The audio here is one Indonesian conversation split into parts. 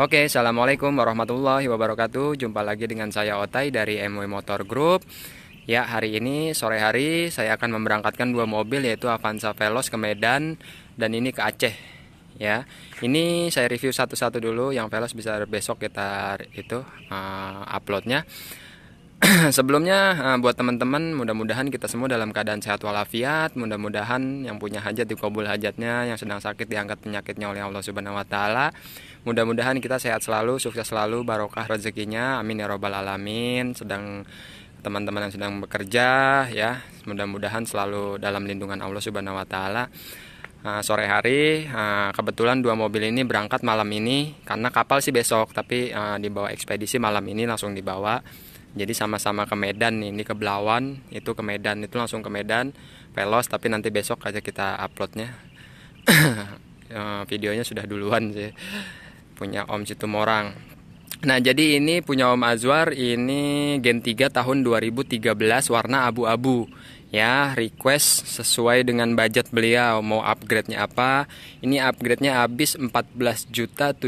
Oke, Assalamualaikum warahmatullahi wabarakatuh Jumpa lagi dengan saya Otai dari MW Motor Group Ya, hari ini sore hari saya akan memberangkatkan dua mobil yaitu Avanza Veloz ke Medan dan ini ke Aceh Ya, ini saya review satu-satu dulu yang Veloz bisa besok kita itu uh, uploadnya sebelumnya eh, buat teman-teman mudah-mudahan kita semua dalam keadaan sehat walafiat mudah-mudahan yang punya hajat dikabul hajatnya yang sedang sakit diangkat penyakitnya oleh Allah Subhanahu wa taala mudah-mudahan kita sehat selalu sukses selalu barokah rezekinya amin ya robbal alamin sedang teman-teman yang sedang bekerja ya mudah-mudahan selalu dalam lindungan Allah Subhanahu wa taala Uh, sore hari uh, kebetulan dua mobil ini berangkat malam ini karena kapal sih besok tapi uh, dibawa ekspedisi malam ini langsung dibawa jadi sama-sama ke Medan nih ini ke Belawan itu ke Medan itu langsung ke Medan pelos tapi nanti besok aja kita uploadnya eh, videonya sudah duluan sih punya Om Situmorang Nah jadi ini punya Om Azwar ini Gen 3 tahun 2013 warna abu-abu ya request sesuai dengan budget beliau mau upgrade-nya apa ini upgrade-nya habis 14.750.000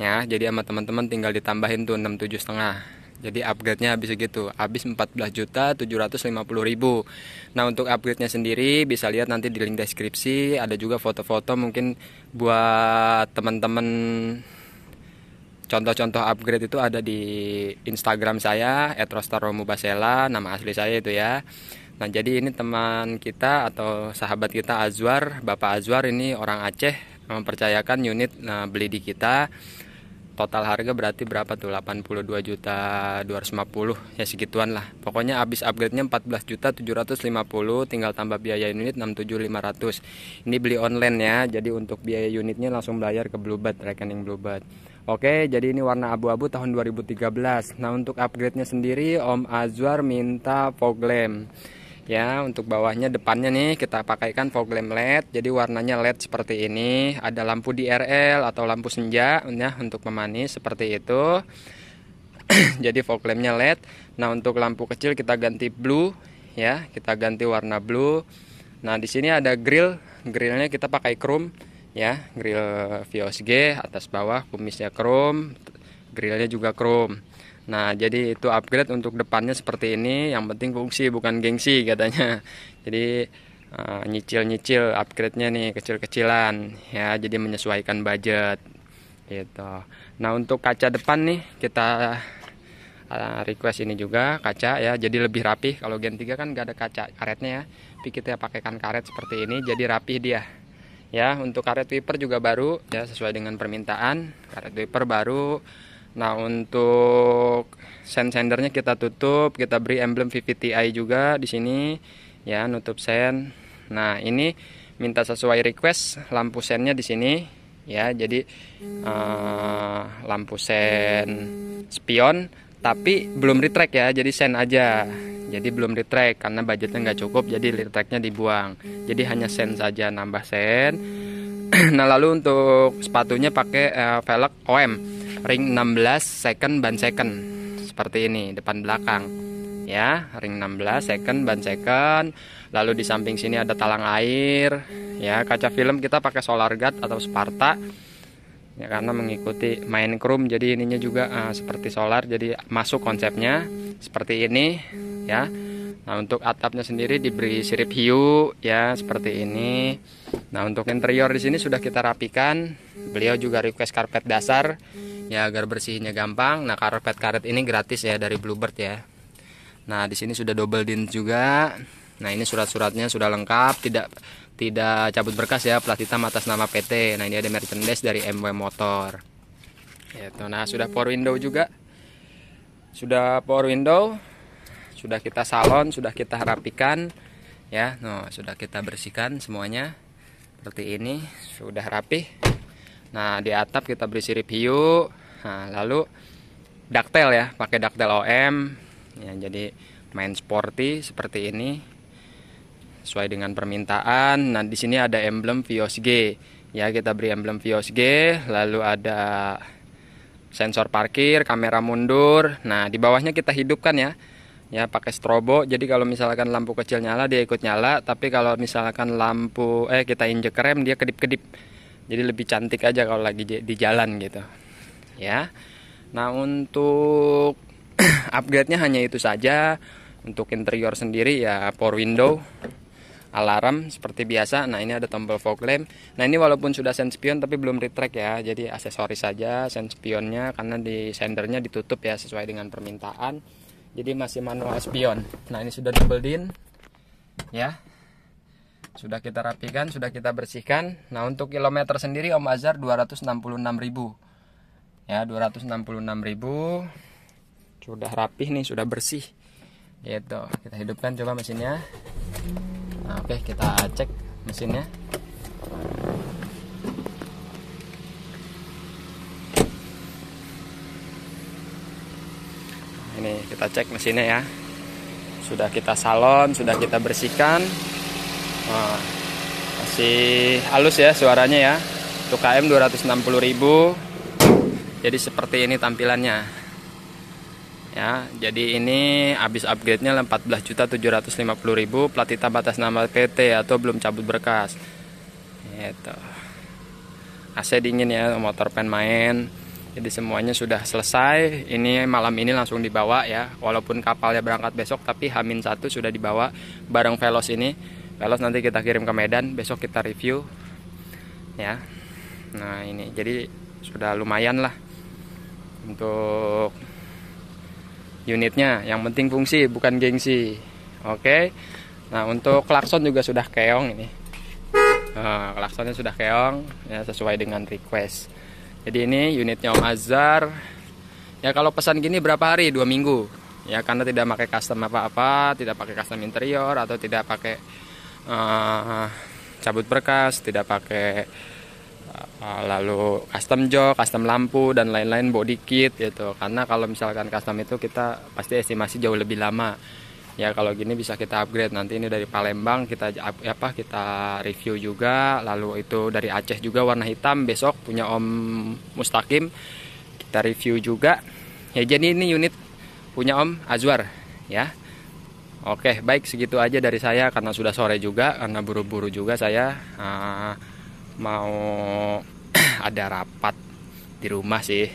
ya jadi sama teman-teman tinggal ditambahin tuh 67 setengah jadi upgrade-nya habis segitu habis 14 juta 750 ribu nah untuk upgrade-nya sendiri bisa lihat nanti di link deskripsi ada juga foto-foto mungkin buat teman-teman contoh-contoh upgrade itu ada di Instagram saya @rostaromubasela nama asli saya itu ya. Nah, jadi ini teman kita atau sahabat kita Azwar, Bapak Azwar ini orang Aceh mempercayakan unit nah, beli di kita total harga berarti berapa tuh 82 juta 250 ya segituan lah pokoknya habis upgrade-nya 14 juta 750 tinggal tambah biaya unit 67500 ini beli online ya jadi untuk biaya unitnya langsung bayar ke Bluebird rekening Bluebird Oke, jadi ini warna abu-abu tahun 2013. Nah, untuk upgrade-nya sendiri Om Azwar minta fog lamp ya untuk bawahnya depannya nih kita pakaikan fog lamp LED jadi warnanya LED seperti ini ada lampu DRL atau lampu senja ya untuk memanis seperti itu jadi fog lampnya LED nah untuk lampu kecil kita ganti blue ya kita ganti warna blue nah di sini ada grill grillnya kita pakai chrome ya grill VOSG atas bawah kumisnya chrome grillnya juga chrome Nah, jadi itu upgrade untuk depannya seperti ini. Yang penting fungsi bukan gengsi katanya. Jadi nyicil eh, nyicil-nyicil upgrade-nya nih kecil-kecilan ya, jadi menyesuaikan budget gitu. Nah, untuk kaca depan nih kita uh, request ini juga kaca ya, jadi lebih rapih. Kalau Gen 3 kan gak ada kaca karetnya ya. Tapi kita pakaikan karet seperti ini jadi rapih dia. Ya, untuk karet wiper juga baru ya sesuai dengan permintaan. Karet wiper baru Nah untuk sen sendernya kita tutup, kita beri emblem VVTi juga di sini ya nutup sen. Nah ini minta sesuai request lampu sennya di sini ya jadi uh, lampu sen spion tapi belum retract ya jadi sen aja jadi belum retract karena budgetnya nggak cukup jadi retractnya dibuang jadi hanya sen saja nambah sen nah lalu untuk sepatunya pakai uh, velg OM ring 16 second ban second seperti ini depan belakang ya ring 16 second ban second lalu di samping sini ada talang air ya kaca film kita pakai solar guard atau Sparta ya karena mengikuti main chrome jadi ininya juga uh, seperti solar jadi masuk konsepnya seperti ini ya nah untuk atapnya sendiri diberi sirip hiu ya seperti ini nah untuk interior di sini sudah kita rapikan beliau juga request karpet dasar ya agar bersihnya gampang nah karpet karet ini gratis ya dari Bluebird ya nah di sini sudah double din juga nah ini surat-suratnya sudah lengkap tidak tidak cabut berkas ya plat hitam atas nama PT nah ini ada merchandise dari MW Motor itu nah sudah power window juga sudah power window sudah kita salon sudah kita rapikan ya no nah, sudah kita bersihkan semuanya seperti ini sudah rapi nah di atap kita beri sirip hiu Nah, lalu daktel ya, pakai daktel OM. Ya, jadi main sporty seperti ini sesuai dengan permintaan. Nah, di sini ada emblem vosg Ya, kita beri emblem vosg lalu ada sensor parkir, kamera mundur. Nah, di bawahnya kita hidupkan ya. Ya, pakai strobo. Jadi kalau misalkan lampu kecil nyala dia ikut nyala, tapi kalau misalkan lampu eh kita injek rem dia kedip-kedip. Jadi lebih cantik aja kalau lagi di jalan gitu ya. Nah, untuk upgrade-nya hanya itu saja. Untuk interior sendiri ya power window, alarm seperti biasa. Nah, ini ada tombol fog lamp. Nah, ini walaupun sudah sen spion tapi belum retract ya. Jadi aksesoris saja sen spionnya karena di sendernya ditutup ya sesuai dengan permintaan. Jadi masih manual spion. Nah, ini sudah double din. Ya, sudah kita rapikan, sudah kita bersihkan. Nah, untuk kilometer sendiri Om Azhar 266.000 ya 266.000 sudah rapih nih sudah bersih gitu kita hidupkan coba mesinnya nah, oke okay, kita cek mesinnya nah, ini kita cek mesinnya ya sudah kita salon sudah kita bersihkan nah, masih halus ya suaranya ya untuk KM 260.000 jadi seperti ini tampilannya ya jadi ini habis upgrade nya 14.750.000 plat hitam batas nama PT atau belum cabut berkas itu AC dingin ya motor pen main jadi semuanya sudah selesai ini malam ini langsung dibawa ya walaupun kapalnya berangkat besok tapi Hamin 1 sudah dibawa bareng Velos ini Velos nanti kita kirim ke Medan besok kita review ya nah ini jadi sudah lumayan lah untuk unitnya yang penting fungsi bukan gengsi oke nah untuk klakson juga sudah keong ini nah, klaksonnya sudah keong ya sesuai dengan request jadi ini unitnya Om Azhar ya kalau pesan gini berapa hari dua minggu ya karena tidak pakai custom apa-apa tidak pakai custom interior atau tidak pakai uh, cabut berkas tidak pakai Eh, eh, lalu custom jok, custom lampu dan lain-lain body kit gitu. Karena kalau misalkan custom itu kita pasti estimasi jauh lebih lama. Ya kalau gini bisa kita upgrade nanti ini dari Palembang kita apa kita review juga, lalu itu dari Aceh juga warna hitam besok punya Om Mustakim kita review juga. Ya jadi ini unit punya Om Azwar ya. Oke, baik segitu aja dari saya karena sudah sore juga karena buru-buru juga saya. Uh, mau ada rapat di rumah sih.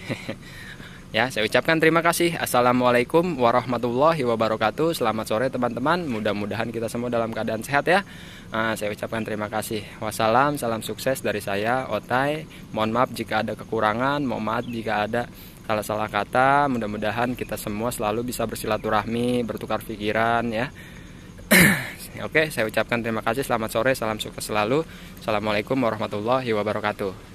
ya, saya ucapkan terima kasih. Assalamualaikum warahmatullahi wabarakatuh. Selamat sore teman-teman. Mudah-mudahan kita semua dalam keadaan sehat ya. Nah, saya ucapkan terima kasih. Wassalam, salam sukses dari saya Otai. Mohon maaf jika ada kekurangan, mohon maaf jika ada salah-salah kata. Mudah-mudahan kita semua selalu bisa bersilaturahmi, bertukar pikiran ya. Oke, saya ucapkan terima kasih. Selamat sore, salam sukses selalu. Assalamualaikum warahmatullahi wabarakatuh.